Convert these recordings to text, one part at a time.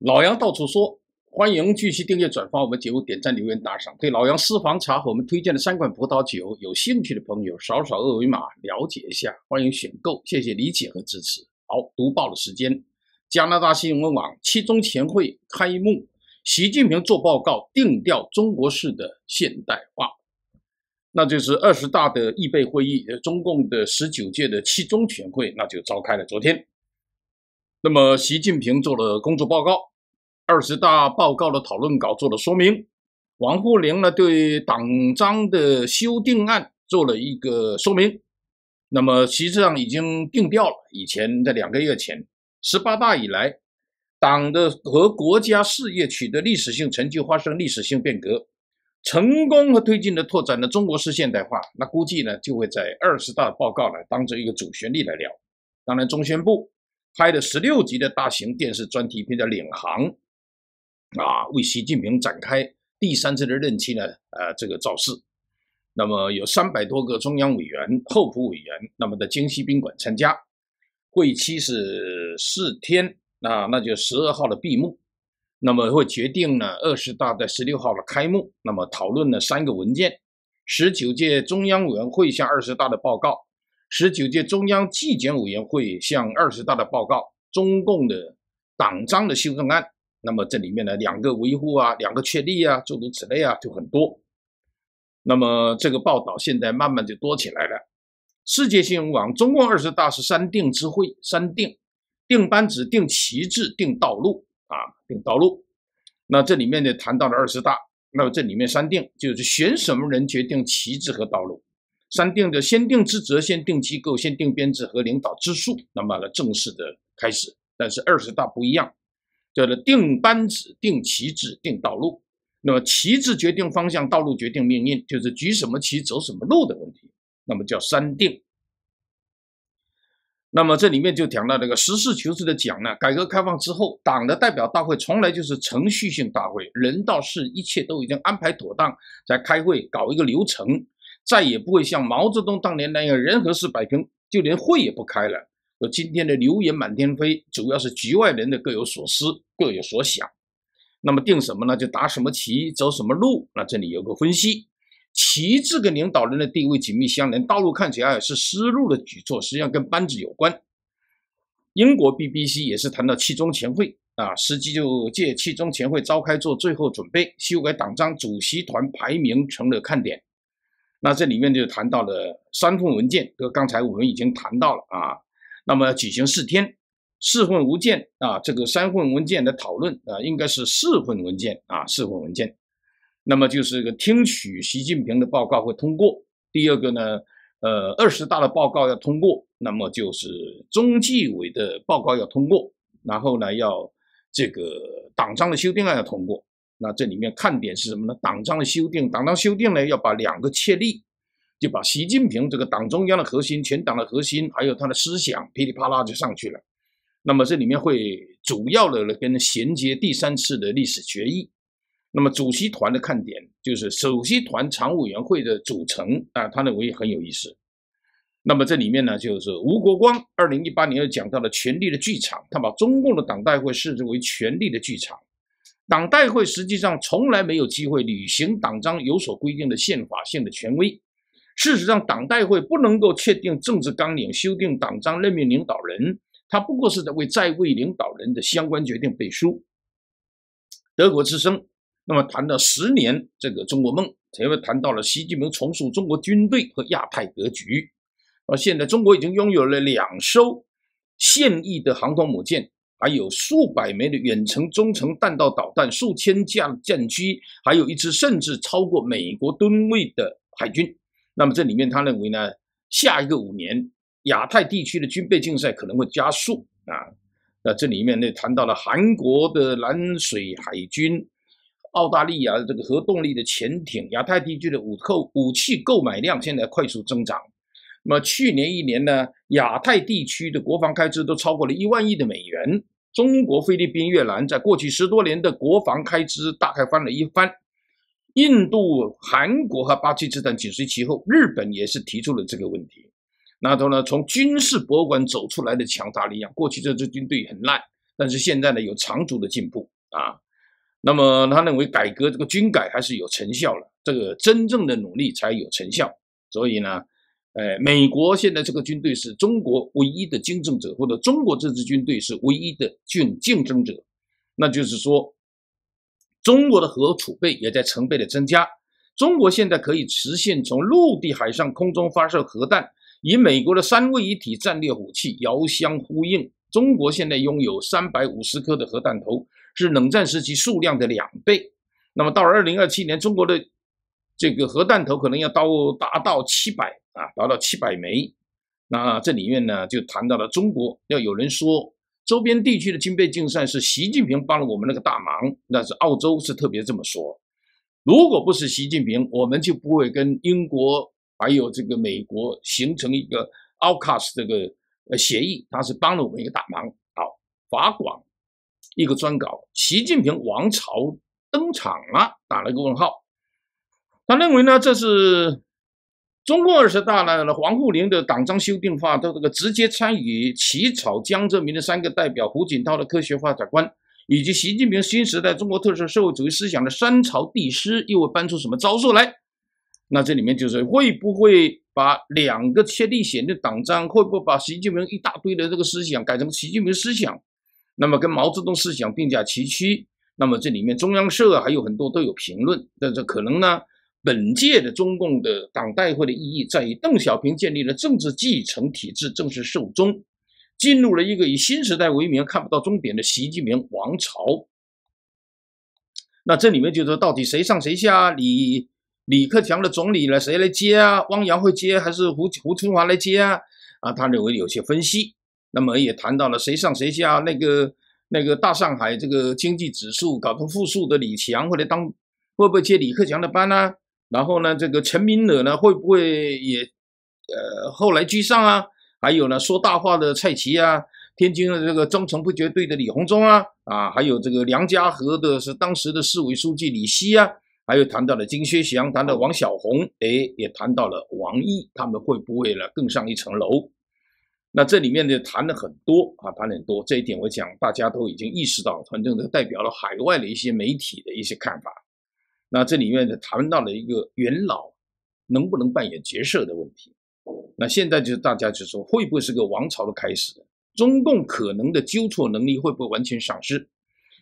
老杨到处说，欢迎继续订阅、转发我们节目，点赞、留言、打赏。对老杨私房茶和我们推荐的三款葡萄酒有兴趣的朋友，扫扫二维码了解一下，欢迎选购。谢谢理解和支持。好，读报的时间，加拿大新闻网七中全会开幕，习近平做报告，定调中国式的现代化。那就是二十大的预备会议，呃，中共的十九届的七中全会，那就召开了。昨天，那么习近平做了工作报告。二十大报告的讨论稿做了说明，王沪宁呢对党章的修订案做了一个说明。那么，实际上已经定调了。以前在两个月前，十八大以来，党的和国家事业取得历史性成就，发生历史性变革，成功和推进的拓展的中国式现代化。那估计呢，就会在二十大报告呢当成一个主旋律来聊。当然，中宣部拍的十六集的大型电视专题片《叫《领航》。啊，为习近平展开第三次的任期呢？呃，这个造势。那么有三百多个中央委员、候补委员，那么在京西宾馆参加。会期是四天，那那就十二号的闭幕。那么会决定呢，二十大的十六号的开幕。那么讨论呢三个文件：十九届中央委员会向二十大的报告，十九届中央纪检委员会向二十大的报告，中共的党章的修正案。那么这里面呢，两个维护啊，两个确立啊，诸如此类啊，就很多。那么这个报道现在慢慢就多起来了。世界新闻网：中共二十大是三定之会，三定：定班子、定旗帜、定道路啊，定道路。那这里面呢，谈到了二十大，那么这里面三定就是选什么人决定旗帜和道路。三定的先定职责、先定机构、先定编制和领导之术。那么呢，正式的开始。但是二十大不一样。叫做定班子、定旗帜、定道路，那么旗帜决定方向，道路决定命运，就是举什么旗、走什么路的问题。那么叫三定。那么这里面就讲到这个实事求是的讲呢，改革开放之后，党的代表大会从来就是程序性大会，人到事一切都已经安排妥当，在开会搞一个流程，再也不会像毛泽东当年那样人和事摆平，就连会也不开了。说今天的流言满天飞，主要是局外人的各有所思、各有所想。那么定什么呢？就打什么旗，走什么路。那这里有个分析，旗帜跟领导人的地位紧密相连。道路看起来是思路的举措，实际上跟班子有关。英国 BBC 也是谈到七中全会啊，实际就借七中全会召开做最后准备，修改党章、主席团排名成了看点。那这里面就谈到了三份文件，和刚才我们已经谈到了啊。那么举行四天，四份文件啊，这个三份文件的讨论啊，应该是四份文件啊，四份文件。那么就是个听取习近平的报告会通过。第二个呢，呃，二十大的报告要通过，那么就是中纪委的报告要通过，然后呢要这个党章的修订案要通过。那这里面看点是什么呢？党章的修订，党章修订呢要把两个确立。就把习近平这个党中央的核心、全党的核心，还有他的思想噼里啪啦就上去了。那么这里面会主要的跟衔接第三次的历史决议。那么主席团的看点就是首席团常委员会的组成啊，他认为很有意思。那么这里面呢，就是吴国光，二零一八年又讲到了权力的剧场，他把中共的党代会设置为权力的剧场。党代会实际上从来没有机会履行党章有所规定的宪法性的权威。事实上，党代会不能够确定政治纲领、修订党章、任命领导人，他不过是在为在位领导人的相关决定背书。德国之声，那么谈了十年这个中国梦，前面谈到了习近平重塑中国军队和亚太格局。而现在，中国已经拥有了两艘现役的航空母舰，还有数百枚的远程、中程弹道导弹、数千架舰机，还有一支甚至超过美国吨位的海军。那么这里面他认为呢，下一个五年，亚太地区的军备竞赛可能会加速啊。那这里面呢，谈到了韩国的蓝水海军，澳大利亚的这个核动力的潜艇，亚太地区的武购武器购买量现在快速增长。那么去年一年呢，亚太地区的国防开支都超过了一万亿的美元。中国、菲律宾、越南在过去十多年的国防开支大概翻了一番。印度、韩国和巴基斯坦紧随其后，日本也是提出了这个问题。那都呢？从军事博物馆走出来的强大力量，过去这支军队很烂，但是现在呢有长足的进步啊。那么他认为改革这个军改还是有成效了，这个真正的努力才有成效。所以呢，哎，美国现在这个军队是中国唯一的竞争者，或者中国这支军队是唯一的竞竞争者，那就是说。中国的核储备也在成倍的增加。中国现在可以实现从陆地、海上、空中发射核弹，与美国的三位一体战略武器遥相呼应。中国现在拥有三百五十颗的核弹头，是冷战时期数量的两倍。那么，到二零二七年，中国的这个核弹头可能要到达到七百啊，达到七百枚。那这里面呢，就谈到了中国要有人说。周边地区的军备竞赛是习近平帮了我们那个大忙，那是澳洲是特别这么说。如果不是习近平，我们就不会跟英国还有这个美国形成一个 outcast 这个协议，他是帮了我们一个大忙。好，法广一个专稿，习近平王朝登场了，打了一个问号。他认为呢，这是。中共二十大呢？黄富林的党章修订化，他这个直接参与起草江泽民的三个代表，胡锦涛的科学发展观，以及习近平新时代中国特色社会主义思想的三朝帝师，又会搬出什么招数来？那这里面就是会不会把两个切历史的党章，会不会把习近平一大堆的这个思想改成习近平思想？那么跟毛泽东思想并驾齐驱？那么这里面中央社还有很多都有评论，但这可能呢？本届的中共的党代会的意义，在于邓小平建立了政治继承体制正式寿终，进入了一个以新时代为名看不到终点的习近平王朝。那这里面就是到底谁上谁下？李李克强的总理呢，谁来接啊？汪洋会接还是胡胡春华来接啊？啊，他认为有些分析，那么也谈到了谁上谁下？那个那个大上海这个经济指数搞成负数的李强，会来当会不会接李克强的班呢？然后呢，这个陈明乐呢会不会也，呃，后来居上啊？还有呢，说大话的蔡奇啊，天津的这个忠诚不绝对的李鸿忠啊，啊，还有这个梁家河的是当时的市委书记李希啊，还有谈到了金薛祥，谈到王小红，哎，也谈到了王毅，他们会不会呢更上一层楼？那这里面呢谈了很多啊，谈了很多，这一点我讲大家都已经意识到，反正代表了海外的一些媒体的一些看法。那这里面呢，谈到了一个元老能不能扮演角色的问题。那现在就是大家就说，会不会是个王朝的开始？中共可能的纠错能力会不会完全丧失？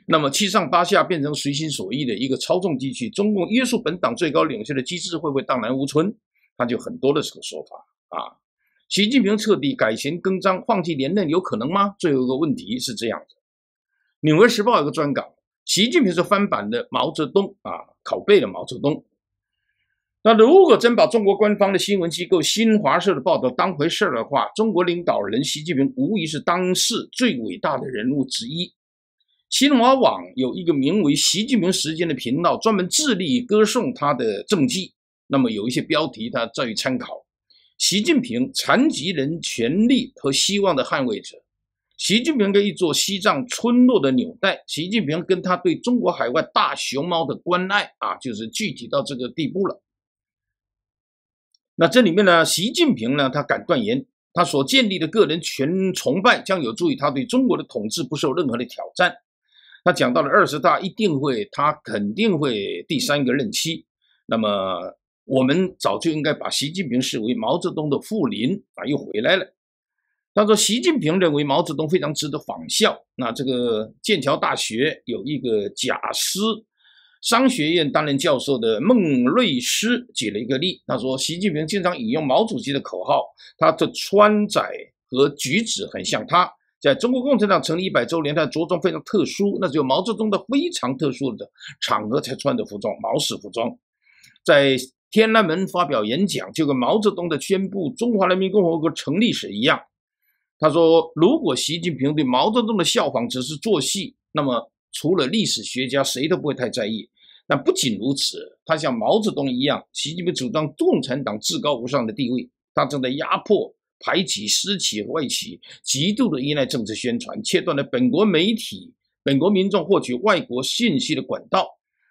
那么七上八下变成随心所欲的一个操纵机器？中共约束本党最高领袖的机制会不会荡然无存？他就很多的这个说法啊。习近平彻底改弦更张，放弃连任，有可能吗？最后个问题是这样的：《纽约时报》有个专稿。习近平是翻版的毛泽东啊，拷贝了毛泽东。那如果真把中国官方的新闻机构新华社的报道当回事儿的话，中国领导人习近平无疑是当世最伟大的人物之一。新华网有一个名为“习近平时间”的频道，专门致力歌颂他的政绩。那么有一些标题，它在于参考：习近平，残疾人权利和希望的捍卫者。习近平的一座西藏村落的纽带，习近平跟他对中国海外大熊猫的关爱啊，就是具体到这个地步了。那这里面呢，习近平呢，他敢断言，他所建立的个人权崇拜将有助于他对中国的统治不受任何的挑战。他讲到了二十大一定会，他肯定会第三个任期。那么我们早就应该把习近平视为毛泽东的副林啊，又回来了。他说，习近平认为毛泽东非常值得仿效。那这个剑桥大学有一个假斯商学院担任教授的孟瑞斯举了一个例，他说，习近平经常引用毛主席的口号，他的穿着和举止很像他。在中国共产党成立一百周年，他着装非常特殊，那只有毛泽东的非常特殊的场合才穿的服装，毛式服装。在天安门发表演讲，就跟毛泽东的宣布中华人民共和国成立时一样。他说：“如果习近平对毛泽东的效仿只是做戏，那么除了历史学家，谁都不会太在意。但不仅如此，他像毛泽东一样，习近平主张共产党至高无上的地位，他正在压迫、排挤私企和外企，极度的依赖政治宣传，切断了本国媒体、本国民众获取外国信息的管道。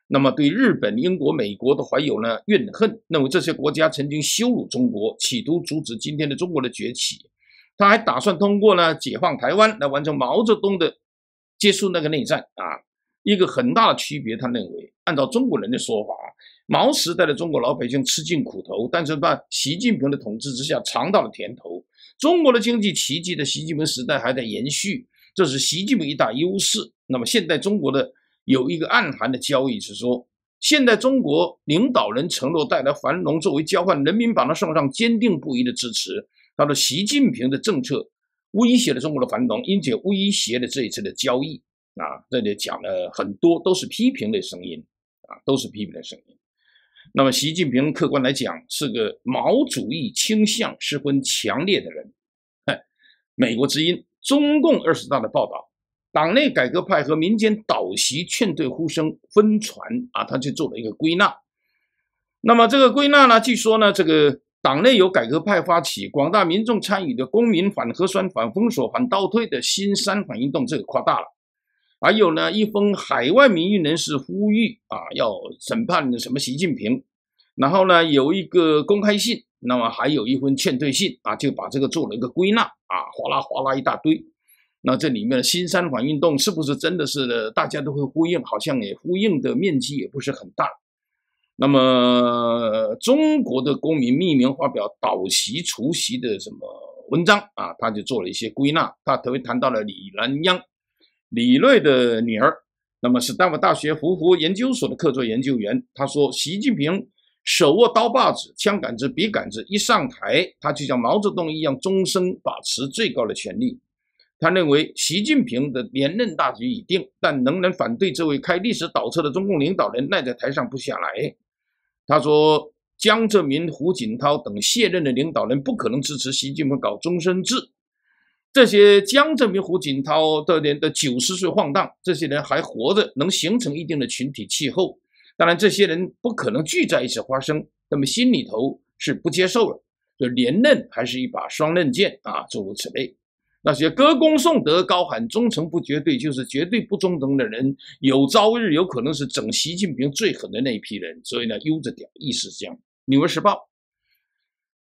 那么，对日本、英国、美国都怀有了怨恨，认为这些国家曾经羞辱中国，企图阻止今天的中国的崛起。”他还打算通过呢解放台湾来完成毛泽东的结束那个内战啊，一个很大的区别，他认为按照中国人的说法，毛时代的中国老百姓吃尽苦头，但是在习近平的统治之下尝到了甜头。中国的经济奇迹的习近平时代还在延续，这是习近平一大优势。那么现代中国的有一个暗含的交易是说，现代中国领导人承诺带来繁荣作为交换，人民把它送上坚定不移的支持。他说：“习近平的政策威胁了中国的繁荣，因此威胁了这一次的交易。”啊，这里讲了很多都是批评的声音，啊，都是批评的声音。那么，习近平客观来讲是个毛主义倾向十分强烈的人。《美国之音》中共二十大的报道，党内改革派和民间倒习劝退呼声纷传。啊，他就做了一个归纳。那么，这个归纳呢，据说呢，这个。党内有改革派发起，广大民众参与的公民反核酸、反封锁、反倒退的新三反运动，这个夸大了。还有呢，一封海外民意人士呼吁啊，要审判什么习近平。然后呢，有一个公开信，那么还有一封劝退信啊，就把这个做了一个归纳啊，哗啦哗啦一大堆。那这里面的新三反运动是不是真的是大家都会呼应？好像也呼应的面积也不是很大。那么，中国的公民匿名发表倒习除习的什么文章啊？他就做了一些归纳，他特别谈到了李兰央，李瑞的女儿，那么是丹佛大学胡佛研究所的客座研究员。他说，习近平手握刀把子、枪杆子、笔杆子，一上台，他就像毛泽东一样，终生把持最高的权力。他认为，习近平的连任大局已定，但仍然反对这位开历史倒车的中共领导人赖在台上不下来。他说：“江泽民、胡锦涛等卸任的领导人不可能支持习近平搞终身制。这些江泽民、胡锦涛的的九十岁晃荡，这些人还活着，能形成一定的群体气候。当然，这些人不可能聚在一起发生，那么心里头是不接受了。就连任还是一把双刃剑啊，诸如此类。”那些歌功颂德、高喊忠诚不绝对，就是绝对不忠诚的人，有朝日有可能是整习近平最狠的那一批人。所以呢，悠着点。意思这样。《纽约时报》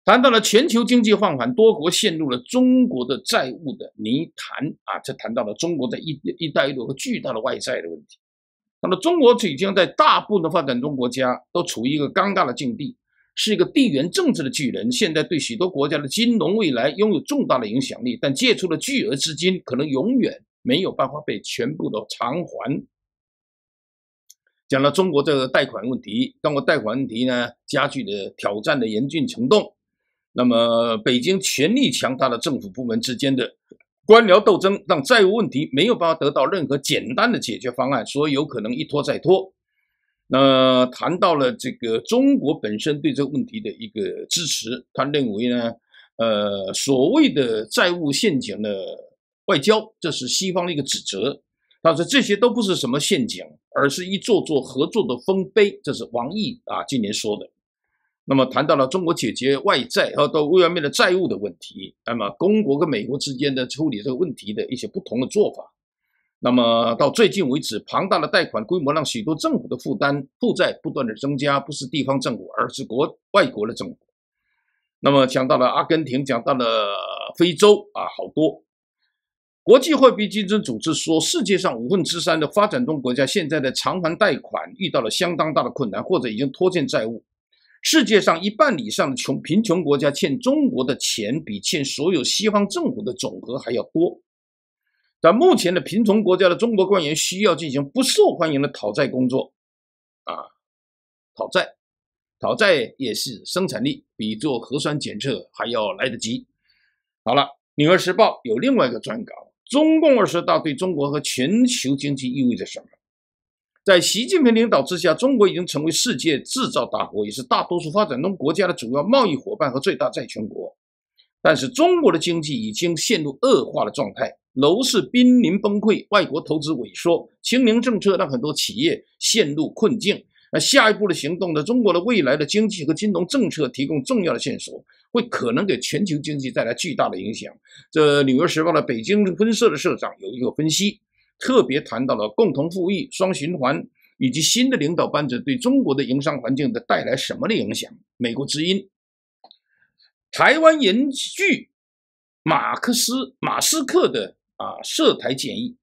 谈到了全球经济放缓，多国陷入了中国的债务的泥潭啊，这谈到了中国的一一带一路和巨大的外债的问题。那么，中国已经在大部分的发展中国家都处于一个尴尬的境地。是一个地缘政治的巨人，现在对许多国家的金融未来拥有重大的影响力。但借出的巨额资金可能永远没有办法被全部的偿还。讲到中国这个贷款问题，中国贷款问题呢加剧的挑战的严峻程度。那么，北京权力强大的政府部门之间的官僚斗争，让债务问题没有办法得到任何简单的解决方案，所以有可能一拖再拖。那谈到了这个中国本身对这个问题的一个支持，他认为呢，呃，所谓的债务陷阱的外交，这是西方的一个指责。他说这些都不是什么陷阱，而是一座座合作的丰碑。这是王毅啊今年说的。那么谈到了中国解决外债啊到外面的债务的问题，那么中国跟美国之间的处理这个问题的一些不同的做法。那么到最近为止，庞大的贷款规模让许多政府的负担负债不断的增加，不是地方政府，而是国外国的政府。那么讲到了阿根廷，讲到了非洲啊，好多。国际货币基金组织说，世界上五分之三的发展中国家现在的偿还贷款遇到了相当大的困难，或者已经拖欠债务。世界上一半以上的穷贫穷国家欠中国的钱比欠所有西方政府的总和还要多。在目前的贫穷国家的中国官员需要进行不受欢迎的讨债工作，啊，讨债，讨债也是生产力，比做核酸检测还要来得及。好了，《纽约时报》有另外一个专稿：中共二十大对中国和全球经济意味着什么？在习近平领导之下，中国已经成为世界制造大国，也是大多数发展中国家的主要贸易伙伴和最大债权国。但是，中国的经济已经陷入恶化的状态。楼市濒临崩溃，外国投资萎缩，清零政策让很多企业陷入困境。那下一步的行动呢？中国的未来的经济和金融政策提供重要的线索，会可能给全球经济带来巨大的影响。这《纽约时报》的北京分社的社长有一个分析，特别谈到了共同富裕、双循环以及新的领导班子对中国的营商环境的带来什么的影响。美国之音、台湾延续马克思、马斯克的。啊，涉台建议，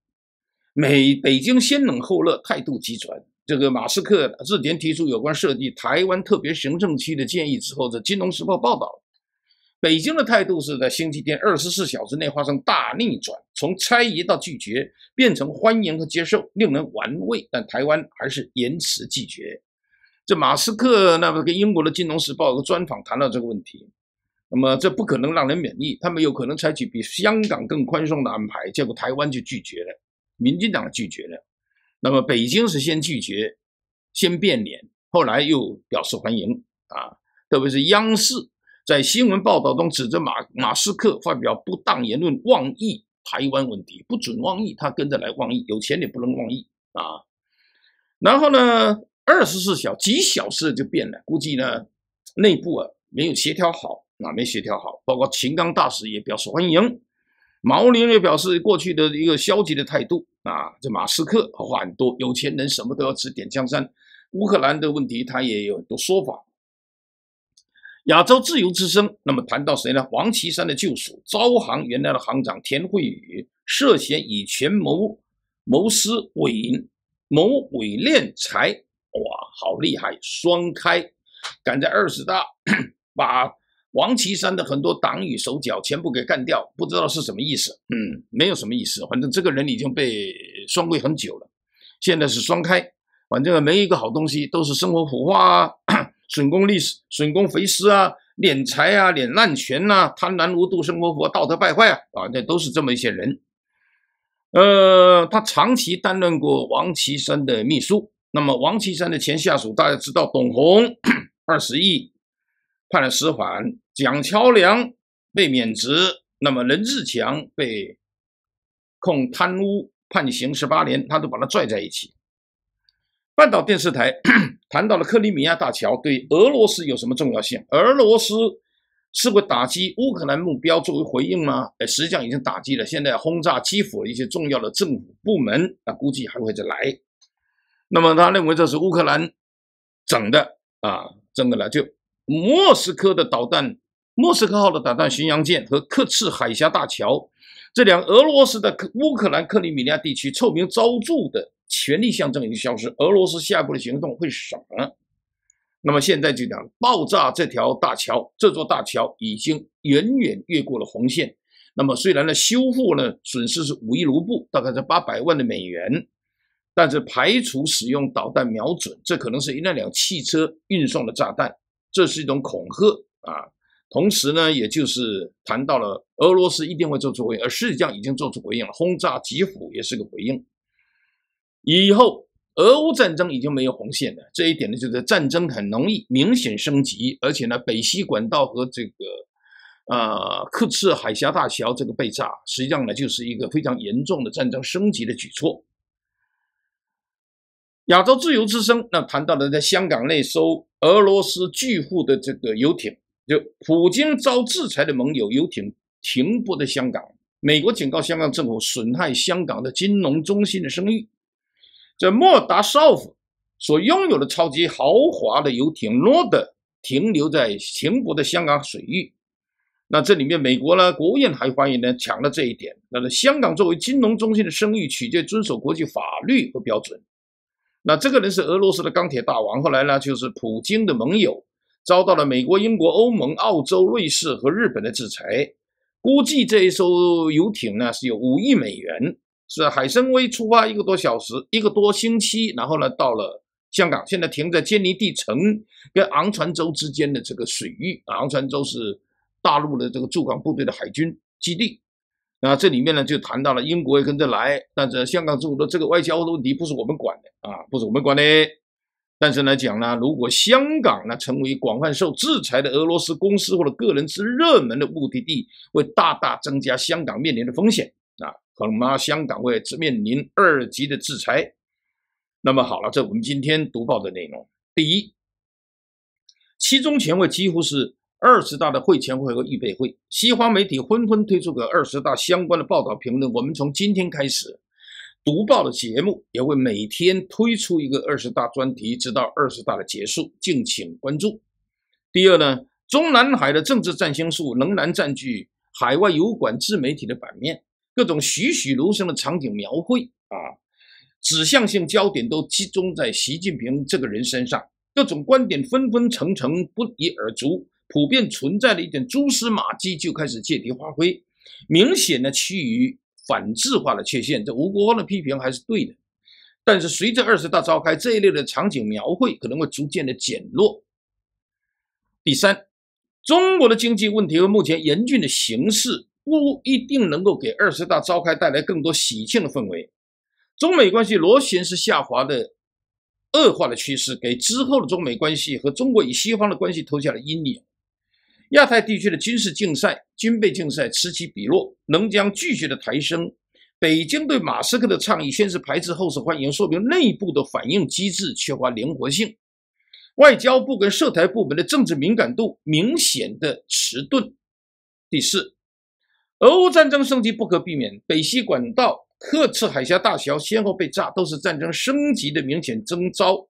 美北京先冷后热，态度急转。这个马斯克日前提出有关设立台湾特别行政区的建议之后，这《金融时报》报道，北京的态度是在星期天二十四小时内发生大逆转，从猜疑到拒绝，变成欢迎和接受，令人玩味。但台湾还是言辞拒绝。这马斯克那个跟英国的《金融时报》有个专访，谈到这个问题。那么这不可能让人免疫，他们有可能采取比香港更宽松的安排，结果台湾就拒绝了，民进党拒绝了。那么北京是先拒绝，先变脸，后来又表示欢迎啊。特别是央视在新闻报道中指责马马斯克发表不当言论，妄议台湾问题，不准妄议，他跟着来妄议，有钱也不能妄议啊。然后呢，二十四小几小时就变了，估计呢内部啊没有协调好。啊，没协调好，包括秦刚大使也表示欢迎，毛宁也表示过去的一个消极的态度啊。这马斯克话很多，有钱人什么都要指点江山。乌克兰的问题他也有很多说法。亚洲自由之声，那么谈到谁呢？黄岐山的救赎，招行原来的行长田慧宇涉嫌以权谋谋私、伪谋伪敛财，哇，好厉害，双开，赶在二十大 把。王岐山的很多党羽手脚全部给干掉，不知道是什么意思。嗯，没有什么意思。反正这个人已经被双规很久了，现在是双开。反正没一个好东西，都是生活腐化啊，损公利私、损公肥私啊，敛财啊、敛滥权呐，贪婪无度、生活腐、道德败坏啊，反正都是这么一些人。呃，他长期担任过王岐山的秘书。那么，王岐山的前下属大家知道，董 洪二十亿判了十缓。蒋桥梁被免职，那么任志强被控贪污判刑十八年，他都把他拽在一起。半岛电视台 谈到了克里米亚大桥对俄罗斯有什么重要性？俄罗斯是会打击乌克兰目标作为回应吗？哎，实际上已经打击了，现在轰炸基辅一些重要的政府部门，啊，估计还会再来。那么他认为这是乌克兰整的啊，整的了就莫斯科的导弹。莫斯科号的导弹巡洋舰和克赤海峡大桥这两俄罗斯的乌克兰克里米亚地区臭名昭著的权力象征已经消失，俄罗斯下一步的行动会什么？那么现在就讲爆炸这条大桥，这座大桥已经远远越过了红线。那么虽然呢修复呢损失是五亿卢布，大概是八百万的美元，但是排除使用导弹瞄准，这可能是一辆辆汽车运送的炸弹，这是一种恐吓啊。同时呢，也就是谈到了俄罗斯一定会做出回应，而实际上已经做出回应了。轰炸基辅也是个回应。以后俄乌战争已经没有红线了，这一点呢，就是战争很容易明显升级，而且呢，北溪管道和这个呃克赤海峡大桥这个被炸，实际上呢，就是一个非常严重的战争升级的举措。亚洲自由之声那谈到了在香港内搜俄罗斯巨富的这个游艇。就普京遭制裁的盟友游艇停泊在香港，美国警告香港政府损害香港的金融中心的声誉。这莫达绍夫所拥有的超级豪华的游艇诺德停留在停泊的香港水域。那这里面，美国呢，国务院还发言呢，强调这一点：，那么香港作为金融中心的声誉取决于遵守国际法律和标准。那这个人是俄罗斯的钢铁大王，后来呢，就是普京的盟友。遭到了美国、英国、欧盟、澳洲、瑞士和日本的制裁。估计这一艘游艇呢是有五亿美元。是海参崴出发一个多小时、一个多星期，然后呢到了香港，现在停在坚尼地城跟昂船洲之间的这个水域。昂船洲是大陆的这个驻港部队的海军基地。那这里面呢就谈到了英国也跟着来，但是香港政府的这个外交的问题不是我们管的啊，不是我们管的。但是来讲呢，如果香港呢成为广泛受制裁的俄罗斯公司或者个人之热门的目的地，会大大增加香港面临的风险啊，恐怕香港会面临二级的制裁。那么好了，这我们今天读报的内容。第一，七中全会几乎是二十大的会前会和预备会，西方媒体纷纷推出个二十大相关的报道评论。我们从今天开始。读报的节目也会每天推出一个二十大专题，直到二十大的结束，敬请关注。第二呢，中南海的政治占星术仍然占据海外油管自媒体的版面，各种栩栩如生的场景描绘啊，指向性焦点都集中在习近平这个人身上，各种观点分分层层不一而足，普遍存在的一点蛛丝马迹就开始借题发挥，明显的趋于。反制化的缺陷，这吴国光的批评还是对的。但是随着二十大召开，这一类的场景描绘可能会逐渐的减弱。第三，中国的经济问题和目前严峻的形势不一定能够给二十大召开带来更多喜庆的氛围。中美关系螺旋式下滑的恶化的趋势，给之后的中美关系和中国与西方的关系投下了阴影。亚太地区的军事竞赛、军备竞赛此起彼落，能将继续的抬升。北京对马斯克的倡议先是排斥，后是欢迎，说明内部的反应机制缺乏灵活性。外交部跟涉台部门的政治敏感度明显的迟钝。第四，俄乌战争升级不可避免。北溪管道、克赤海峡大桥先后被炸，都是战争升级的明显征兆。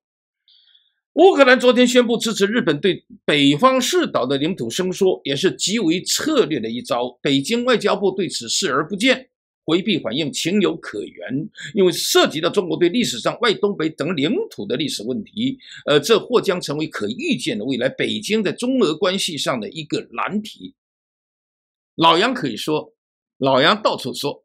乌克兰昨天宣布支持日本对北方四岛的领土伸缩，也是极为策略的一招。北京外交部对此视而不见，回避反应情有可原，因为涉及到中国对历史上外东北等领土的历史问题。呃，这或将成为可预见的未来北京在中俄关系上的一个难题。老杨可以说，老杨到处说。